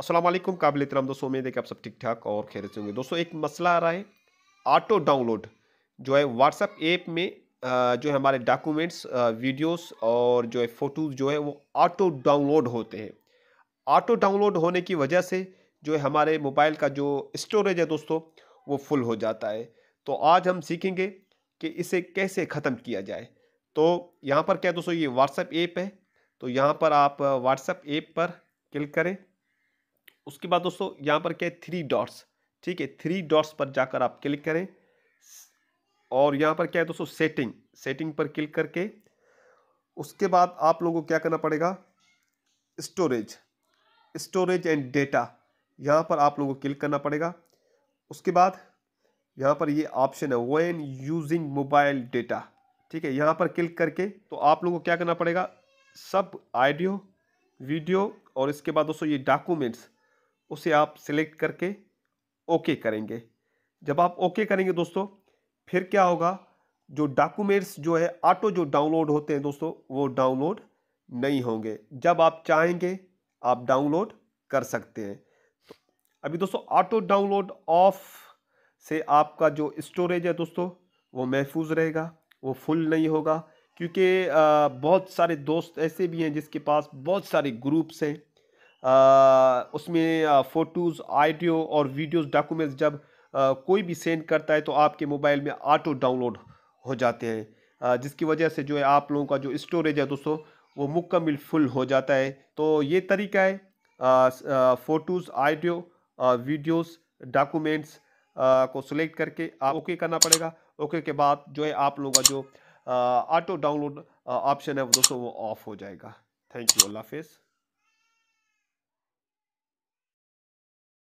असलम काबिल इतराम दोस्तों उम्मीद है कि आप सब ठीक ठाक और खैर से होंगे दोस्तों एक मसला आ रहा है ऑटो डाउनलोड जो है व्हाट्सअप ऐप में जो है हमारे डॉक्यूमेंट्स वीडियोस और जो है फ़ोटोज़ जो है वो ऑटो डाउनलोड होते हैं ऑटो डाउनलोड होने की वजह से जो है हमारे मोबाइल का जो स्टोरेज है दोस्तों वो फुल हो जाता है तो आज हम सीखेंगे कि इसे कैसे ख़त्म किया जाए तो यहाँ पर क्या दोस्तों ये व्हाट्सएप ऐप है तो यहाँ पर आप व्हाट्सएप ऐप पर क्लिक करें उसके बाद दोस्तों यहाँ पर क्या है थ्री डॉट्स ठीक है थ्री डॉट्स पर जाकर आप क्लिक करें और यहाँ पर क्या है दोस्तों सेटिंग सेटिंग पर क्लिक करके उसके बाद आप लोगों को क्या करना पड़ेगा स्टोरेज स्टोरेज एंड डेटा यहाँ पर आप लोगों को क्लिक करना पड़ेगा उसके बाद यहाँ पर ये ऑप्शन है वेन यूजिंग मोबाइल डेटा ठीक है यहाँ पर क्लिक करके तो आप लोगों को क्या करना पड़ेगा सब आइडियो वीडियो और इसके बाद दोस्तों ये डॉक्यूमेंट्स उसे आप सिलेक्ट करके ओके करेंगे जब आप ओके करेंगे दोस्तों फिर क्या होगा जो डॉक्यूमेंट्स जो है ऑटो जो डाउनलोड होते हैं दोस्तों वो डाउनलोड नहीं होंगे जब आप चाहेंगे आप डाउनलोड कर सकते हैं तो अभी दोस्तों ऑटो डाउनलोड ऑफ से आपका जो स्टोरेज है दोस्तों वो महफूज रहेगा वो फुल नहीं होगा क्योंकि बहुत सारे दोस्त ऐसे भी हैं जिसके पास बहुत सारे ग्रुप्स हैं उसमें फ़ोटोज़ आइडियो और वीडियोस डॉक्यूमेंट्स जब कोई भी सेंड करता है तो आपके मोबाइल में ऑटो डाउनलोड हो जाते हैं जिसकी वजह से जो है आप लोगों का जो स्टोरेज है दोस्तों वो मुकम्मल फुल हो जाता है तो ये तरीका है फ़ोटोज़ आइडियो वीडियोस डॉक्यूमेंट्स को सिलेक्ट करके आप ओके करना पड़ेगा ओके के बाद जो है आप लोगों का जो ऑटो डाउनलोड ऑप्शन है दोस्तों वो ऑफ हो जाएगा थैंक यू अल्लाह हाफिज़